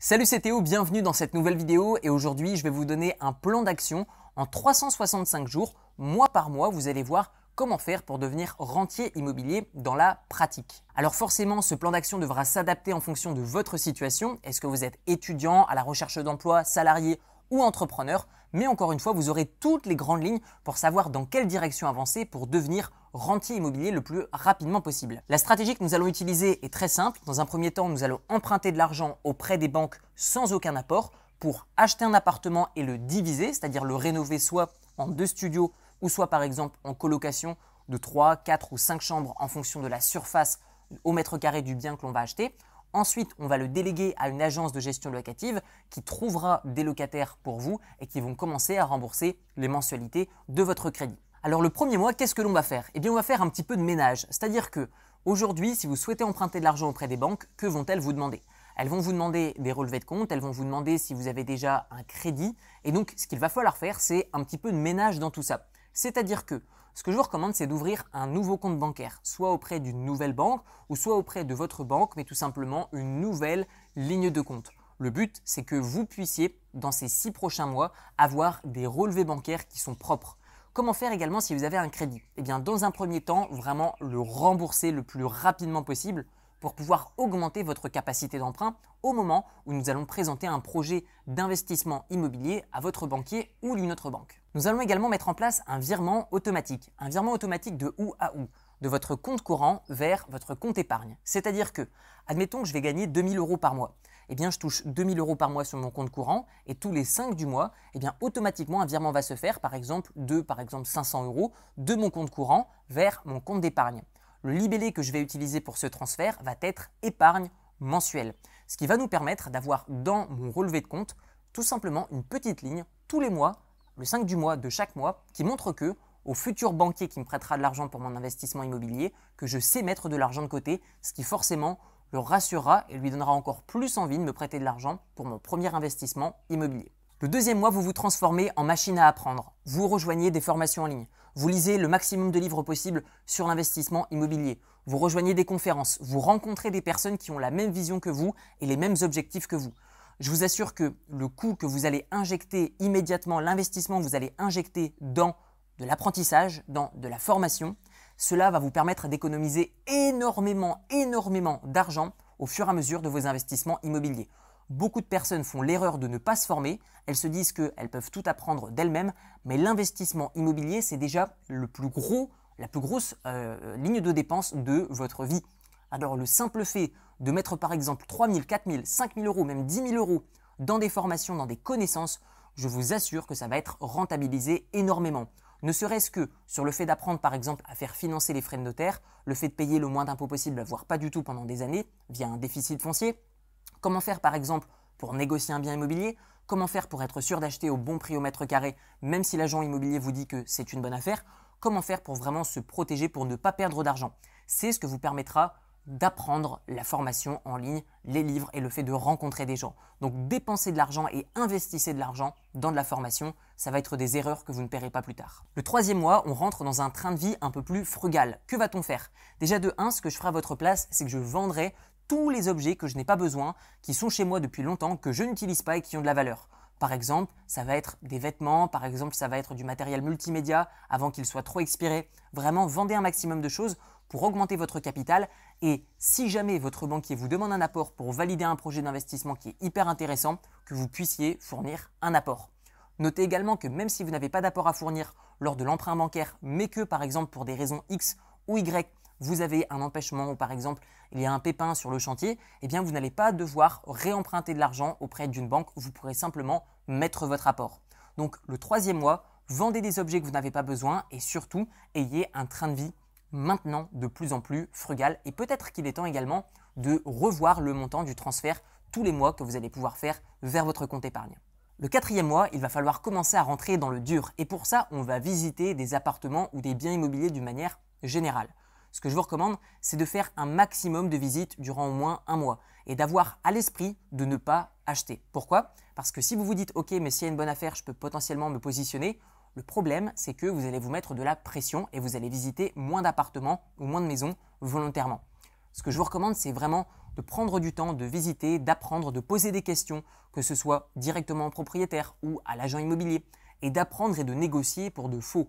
Salut c'est Théo, bienvenue dans cette nouvelle vidéo et aujourd'hui je vais vous donner un plan d'action en 365 jours, mois par mois, vous allez voir comment faire pour devenir rentier immobilier dans la pratique. Alors forcément, ce plan d'action devra s'adapter en fonction de votre situation. Est-ce que vous êtes étudiant, à la recherche d'emploi, salarié ou entrepreneur mais encore une fois, vous aurez toutes les grandes lignes pour savoir dans quelle direction avancer pour devenir rentier immobilier le plus rapidement possible. La stratégie que nous allons utiliser est très simple. Dans un premier temps, nous allons emprunter de l'argent auprès des banques sans aucun apport pour acheter un appartement et le diviser, c'est-à-dire le rénover soit en deux studios ou soit par exemple en colocation de 3, 4 ou 5 chambres en fonction de la surface au mètre carré du bien que l'on va acheter. Ensuite, on va le déléguer à une agence de gestion locative qui trouvera des locataires pour vous et qui vont commencer à rembourser les mensualités de votre crédit. Alors le premier mois, qu'est-ce que l'on va faire Eh bien, on va faire un petit peu de ménage. C'est-à-dire que aujourd'hui, si vous souhaitez emprunter de l'argent auprès des banques, que vont-elles vous demander Elles vont vous demander des relevés de compte, elles vont vous demander si vous avez déjà un crédit. Et donc, ce qu'il va falloir faire, c'est un petit peu de ménage dans tout ça. C'est-à-dire que ce que je vous recommande, c'est d'ouvrir un nouveau compte bancaire, soit auprès d'une nouvelle banque ou soit auprès de votre banque, mais tout simplement une nouvelle ligne de compte. Le but, c'est que vous puissiez, dans ces six prochains mois, avoir des relevés bancaires qui sont propres. Comment faire également si vous avez un crédit Eh bien, dans un premier temps, vraiment le rembourser le plus rapidement possible pour pouvoir augmenter votre capacité d'emprunt au moment où nous allons présenter un projet d'investissement immobilier à votre banquier ou d'une autre banque. Nous allons également mettre en place un virement automatique, un virement automatique de où à où, de votre compte courant vers votre compte épargne. C'est-à-dire que, admettons que je vais gagner 2000 euros par mois, eh bien je touche 2000 euros par mois sur mon compte courant et tous les 5 du mois, eh bien automatiquement un virement va se faire, par exemple de par exemple 500 euros de mon compte courant vers mon compte d'épargne. Le libellé que je vais utiliser pour ce transfert va être épargne mensuelle, ce qui va nous permettre d'avoir dans mon relevé de compte tout simplement une petite ligne tous les mois le 5 du mois de chaque mois, qui montre que, au futur banquier qui me prêtera de l'argent pour mon investissement immobilier, que je sais mettre de l'argent de côté, ce qui forcément le rassurera et lui donnera encore plus envie de me prêter de l'argent pour mon premier investissement immobilier. Le deuxième mois, vous vous transformez en machine à apprendre. Vous rejoignez des formations en ligne. Vous lisez le maximum de livres possibles sur l'investissement immobilier. Vous rejoignez des conférences. Vous rencontrez des personnes qui ont la même vision que vous et les mêmes objectifs que vous. Je vous assure que le coût que vous allez injecter immédiatement, l'investissement que vous allez injecter dans de l'apprentissage, dans de la formation, cela va vous permettre d'économiser énormément, énormément d'argent au fur et à mesure de vos investissements immobiliers. Beaucoup de personnes font l'erreur de ne pas se former, elles se disent qu'elles peuvent tout apprendre d'elles-mêmes, mais l'investissement immobilier, c'est déjà le plus gros, la plus grosse euh, ligne de dépense de votre vie. Alors le simple fait de mettre par exemple 3 000, 4 000, 5 000 euros, même 10 000 euros dans des formations, dans des connaissances, je vous assure que ça va être rentabilisé énormément. Ne serait-ce que sur le fait d'apprendre par exemple à faire financer les frais de notaire, le fait de payer le moins d'impôts possible, voire pas du tout pendant des années, via un déficit foncier, comment faire par exemple pour négocier un bien immobilier, comment faire pour être sûr d'acheter au bon prix au mètre carré, même si l'agent immobilier vous dit que c'est une bonne affaire, comment faire pour vraiment se protéger pour ne pas perdre d'argent. C'est ce que vous permettra d'apprendre la formation en ligne, les livres et le fait de rencontrer des gens. Donc dépensez de l'argent et investissez de l'argent dans de la formation, ça va être des erreurs que vous ne paierez pas plus tard. Le troisième mois, on rentre dans un train de vie un peu plus frugal. Que va-t-on faire Déjà de 1, ce que je ferai à votre place, c'est que je vendrai tous les objets que je n'ai pas besoin, qui sont chez moi depuis longtemps, que je n'utilise pas et qui ont de la valeur. Par exemple, ça va être des vêtements, par exemple, ça va être du matériel multimédia avant qu'il soit trop expiré. Vraiment, vendez un maximum de choses pour augmenter votre capital et si jamais votre banquier vous demande un apport pour valider un projet d'investissement qui est hyper intéressant, que vous puissiez fournir un apport. Notez également que même si vous n'avez pas d'apport à fournir lors de l'emprunt bancaire, mais que par exemple pour des raisons X ou Y, vous avez un empêchement ou par exemple il y a un pépin sur le chantier, eh bien vous n'allez pas devoir réemprunter de l'argent auprès d'une banque, vous pourrez simplement mettre votre apport. Donc le troisième mois, vendez des objets que vous n'avez pas besoin et surtout ayez un train de vie maintenant de plus en plus frugal et peut-être qu'il est temps également de revoir le montant du transfert tous les mois que vous allez pouvoir faire vers votre compte épargne. Le quatrième mois, il va falloir commencer à rentrer dans le dur et pour ça, on va visiter des appartements ou des biens immobiliers d'une manière générale. Ce que je vous recommande, c'est de faire un maximum de visites durant au moins un mois et d'avoir à l'esprit de ne pas acheter. Pourquoi Parce que si vous vous dites OK, mais s'il y a une bonne affaire, je peux potentiellement me positionner, le problème, c'est que vous allez vous mettre de la pression et vous allez visiter moins d'appartements ou moins de maisons volontairement. Ce que je vous recommande, c'est vraiment de prendre du temps, de visiter, d'apprendre, de poser des questions, que ce soit directement au propriétaire ou à l'agent immobilier, et d'apprendre et de négocier pour de faux.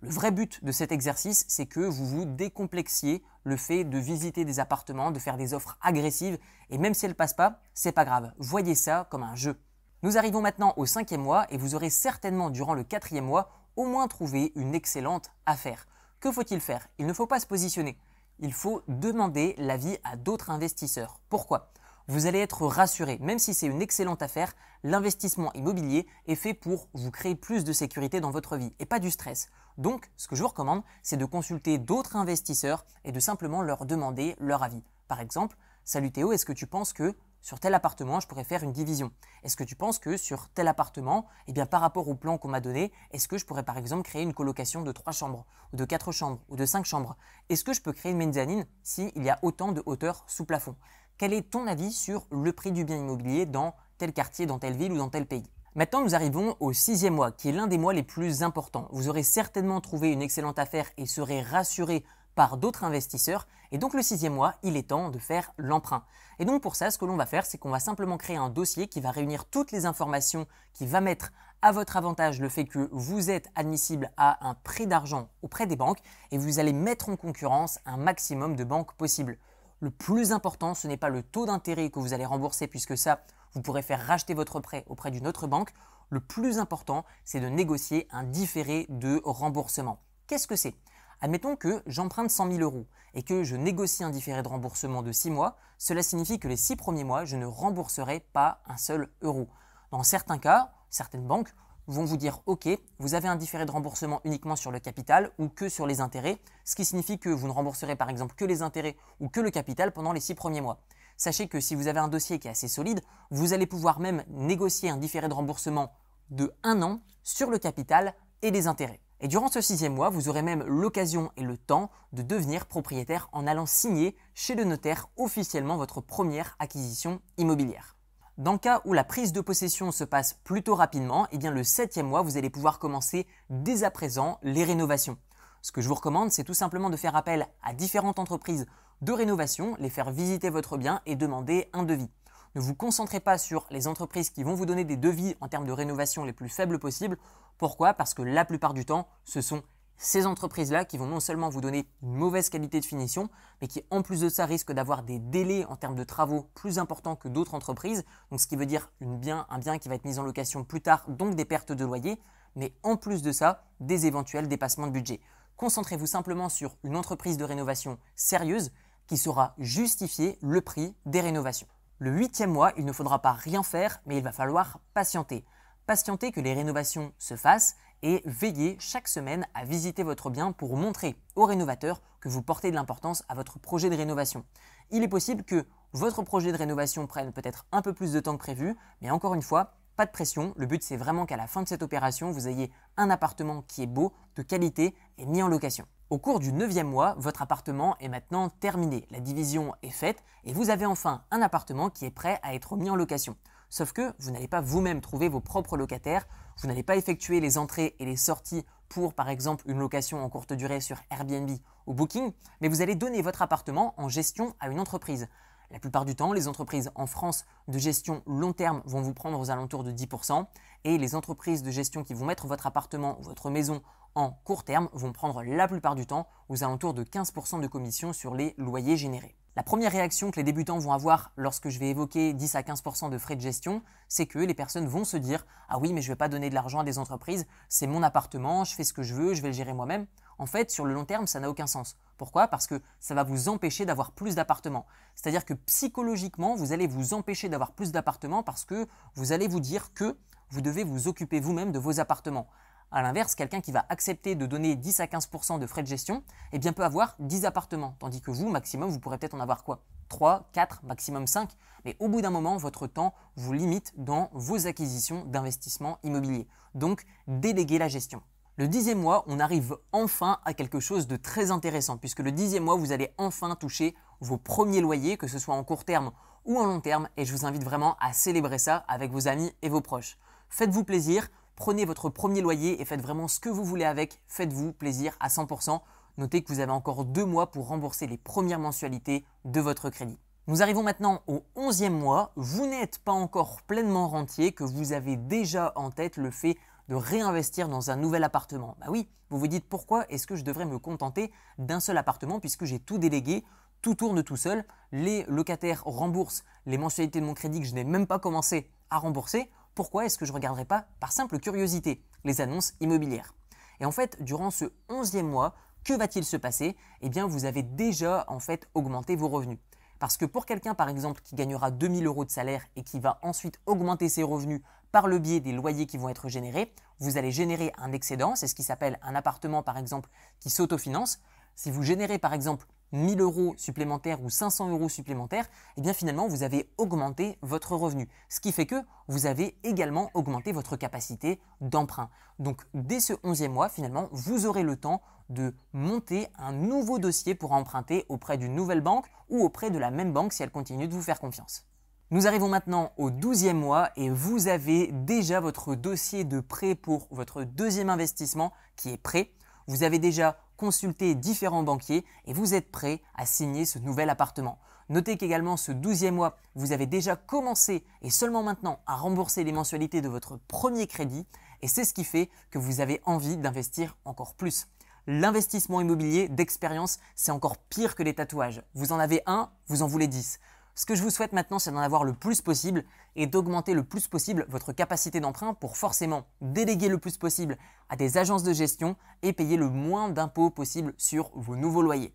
Le vrai but de cet exercice, c'est que vous vous décomplexiez le fait de visiter des appartements, de faire des offres agressives, et même si elles ne passent pas, c'est pas grave. Voyez ça comme un jeu. Nous arrivons maintenant au cinquième mois et vous aurez certainement durant le quatrième mois au moins trouvé une excellente affaire. Que faut-il faire Il ne faut pas se positionner. Il faut demander l'avis à d'autres investisseurs. Pourquoi Vous allez être rassuré, même si c'est une excellente affaire, l'investissement immobilier est fait pour vous créer plus de sécurité dans votre vie et pas du stress. Donc, ce que je vous recommande, c'est de consulter d'autres investisseurs et de simplement leur demander leur avis. Par exemple, Salut Théo, est-ce que tu penses que sur tel appartement, je pourrais faire une division. Est-ce que tu penses que sur tel appartement, eh bien, par rapport au plan qu'on m'a donné, est-ce que je pourrais par exemple créer une colocation de 3 chambres, ou de 4 chambres, ou de 5 chambres Est-ce que je peux créer une mezzanine s'il y a autant de hauteur sous plafond Quel est ton avis sur le prix du bien immobilier dans tel quartier, dans telle ville ou dans tel pays Maintenant, nous arrivons au sixième mois, qui est l'un des mois les plus importants. Vous aurez certainement trouvé une excellente affaire et serez rassuré par d'autres investisseurs. Et donc le sixième mois, il est temps de faire l'emprunt. Et donc pour ça, ce que l'on va faire, c'est qu'on va simplement créer un dossier qui va réunir toutes les informations qui va mettre à votre avantage le fait que vous êtes admissible à un prêt d'argent auprès des banques et vous allez mettre en concurrence un maximum de banques possibles. Le plus important, ce n'est pas le taux d'intérêt que vous allez rembourser puisque ça, vous pourrez faire racheter votre prêt auprès d'une autre banque. Le plus important, c'est de négocier un différé de remboursement. Qu'est-ce que c'est Admettons que j'emprunte 100 000 euros et que je négocie un différé de remboursement de 6 mois, cela signifie que les 6 premiers mois, je ne rembourserai pas un seul euro. Dans certains cas, certaines banques vont vous dire OK, vous avez un différé de remboursement uniquement sur le capital ou que sur les intérêts, ce qui signifie que vous ne rembourserez par exemple que les intérêts ou que le capital pendant les 6 premiers mois. Sachez que si vous avez un dossier qui est assez solide, vous allez pouvoir même négocier un différé de remboursement de 1 an sur le capital et les intérêts. Et durant ce sixième mois, vous aurez même l'occasion et le temps de devenir propriétaire en allant signer chez le notaire officiellement votre première acquisition immobilière. Dans le cas où la prise de possession se passe plutôt rapidement, eh bien le septième mois, vous allez pouvoir commencer dès à présent les rénovations. Ce que je vous recommande, c'est tout simplement de faire appel à différentes entreprises de rénovation, les faire visiter votre bien et demander un devis. Ne vous concentrez pas sur les entreprises qui vont vous donner des devis en termes de rénovation les plus faibles possibles. Pourquoi Parce que la plupart du temps, ce sont ces entreprises-là qui vont non seulement vous donner une mauvaise qualité de finition, mais qui en plus de ça risquent d'avoir des délais en termes de travaux plus importants que d'autres entreprises, donc ce qui veut dire un bien qui va être mis en location plus tard, donc des pertes de loyer, mais en plus de ça, des éventuels dépassements de budget. Concentrez-vous simplement sur une entreprise de rénovation sérieuse qui saura justifier le prix des rénovations. Le huitième mois, il ne faudra pas rien faire, mais il va falloir patienter. Patienter que les rénovations se fassent et veiller chaque semaine à visiter votre bien pour montrer aux rénovateurs que vous portez de l'importance à votre projet de rénovation. Il est possible que votre projet de rénovation prenne peut-être un peu plus de temps que prévu, mais encore une fois, de pression, le but c'est vraiment qu'à la fin de cette opération, vous ayez un appartement qui est beau, de qualité et mis en location. Au cours du 9 mois, votre appartement est maintenant terminé, la division est faite et vous avez enfin un appartement qui est prêt à être mis en location. Sauf que vous n'allez pas vous-même trouver vos propres locataires, vous n'allez pas effectuer les entrées et les sorties pour par exemple une location en courte durée sur Airbnb ou Booking, mais vous allez donner votre appartement en gestion à une entreprise. La plupart du temps, les entreprises en France de gestion long terme vont vous prendre aux alentours de 10% et les entreprises de gestion qui vont mettre votre appartement ou votre maison en court terme vont prendre la plupart du temps aux alentours de 15% de commission sur les loyers générés. La première réaction que les débutants vont avoir lorsque je vais évoquer 10 à 15% de frais de gestion, c'est que les personnes vont se dire Ah oui, mais je ne vais pas donner de l'argent à des entreprises, c'est mon appartement, je fais ce que je veux, je vais le gérer moi-même en fait, sur le long terme, ça n'a aucun sens. Pourquoi Parce que ça va vous empêcher d'avoir plus d'appartements. C'est-à-dire que psychologiquement, vous allez vous empêcher d'avoir plus d'appartements parce que vous allez vous dire que vous devez vous occuper vous-même de vos appartements. A l'inverse, quelqu'un qui va accepter de donner 10 à 15% de frais de gestion, eh bien peut avoir 10 appartements, tandis que vous, maximum, vous pourrez peut-être en avoir quoi 3, 4, maximum 5. Mais au bout d'un moment, votre temps vous limite dans vos acquisitions d'investissement immobilier. Donc, déléguer la gestion. Le dixième mois, on arrive enfin à quelque chose de très intéressant, puisque le dixième mois, vous allez enfin toucher vos premiers loyers, que ce soit en court terme ou en long terme, et je vous invite vraiment à célébrer ça avec vos amis et vos proches. Faites-vous plaisir, prenez votre premier loyer et faites vraiment ce que vous voulez avec, faites-vous plaisir à 100%. Notez que vous avez encore deux mois pour rembourser les premières mensualités de votre crédit. Nous arrivons maintenant au 11e mois, vous n'êtes pas encore pleinement rentier, que vous avez déjà en tête le fait de réinvestir dans un nouvel appartement. Bah oui, vous vous dites pourquoi est-ce que je devrais me contenter d'un seul appartement puisque j'ai tout délégué, tout tourne tout seul, les locataires remboursent les mensualités de mon crédit que je n'ai même pas commencé à rembourser. Pourquoi est-ce que je ne regarderai pas, par simple curiosité, les annonces immobilières Et en fait, durant ce 11e mois, que va-t-il se passer Eh bien, vous avez déjà en fait augmenté vos revenus. Parce que pour quelqu'un, par exemple, qui gagnera 2000 euros de salaire et qui va ensuite augmenter ses revenus par le biais des loyers qui vont être générés, vous allez générer un excédent, c'est ce qui s'appelle un appartement, par exemple, qui s'autofinance. Si vous générez, par exemple, 1000 euros supplémentaires ou 500 euros supplémentaires, eh bien finalement vous avez augmenté votre revenu. Ce qui fait que vous avez également augmenté votre capacité d'emprunt. Donc dès ce 11e mois, finalement, vous aurez le temps de monter un nouveau dossier pour emprunter auprès d'une nouvelle banque ou auprès de la même banque si elle continue de vous faire confiance. Nous arrivons maintenant au 12e mois et vous avez déjà votre dossier de prêt pour votre deuxième investissement qui est prêt. Vous avez déjà consulté différents banquiers et vous êtes prêt à signer ce nouvel appartement. Notez qu'également ce 12e mois, vous avez déjà commencé et seulement maintenant à rembourser les mensualités de votre premier crédit et c'est ce qui fait que vous avez envie d'investir encore plus l'investissement immobilier d'expérience, c'est encore pire que les tatouages. Vous en avez un, vous en voulez dix. Ce que je vous souhaite maintenant, c'est d'en avoir le plus possible et d'augmenter le plus possible votre capacité d'emprunt pour forcément déléguer le plus possible à des agences de gestion et payer le moins d'impôts possible sur vos nouveaux loyers.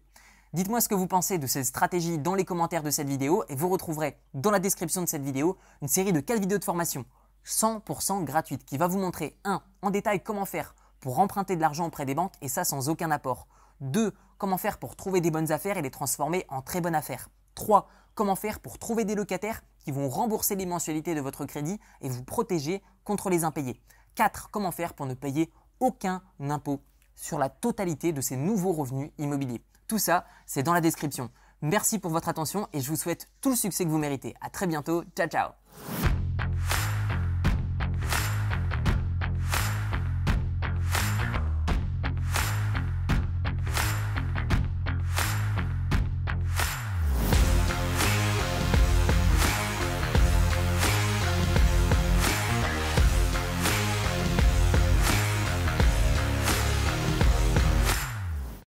Dites-moi ce que vous pensez de cette stratégie dans les commentaires de cette vidéo et vous retrouverez dans la description de cette vidéo une série de 4 vidéos de formation 100% gratuite qui va vous montrer 1. en détail comment faire pour emprunter de l'argent auprès des banques et ça sans aucun apport. 2. Comment faire pour trouver des bonnes affaires et les transformer en très bonnes affaires. 3. Comment faire pour trouver des locataires qui vont rembourser les mensualités de votre crédit et vous protéger contre les impayés. 4. Comment faire pour ne payer aucun impôt sur la totalité de ces nouveaux revenus immobiliers. Tout ça, c'est dans la description. Merci pour votre attention et je vous souhaite tout le succès que vous méritez. A très bientôt. Ciao ciao.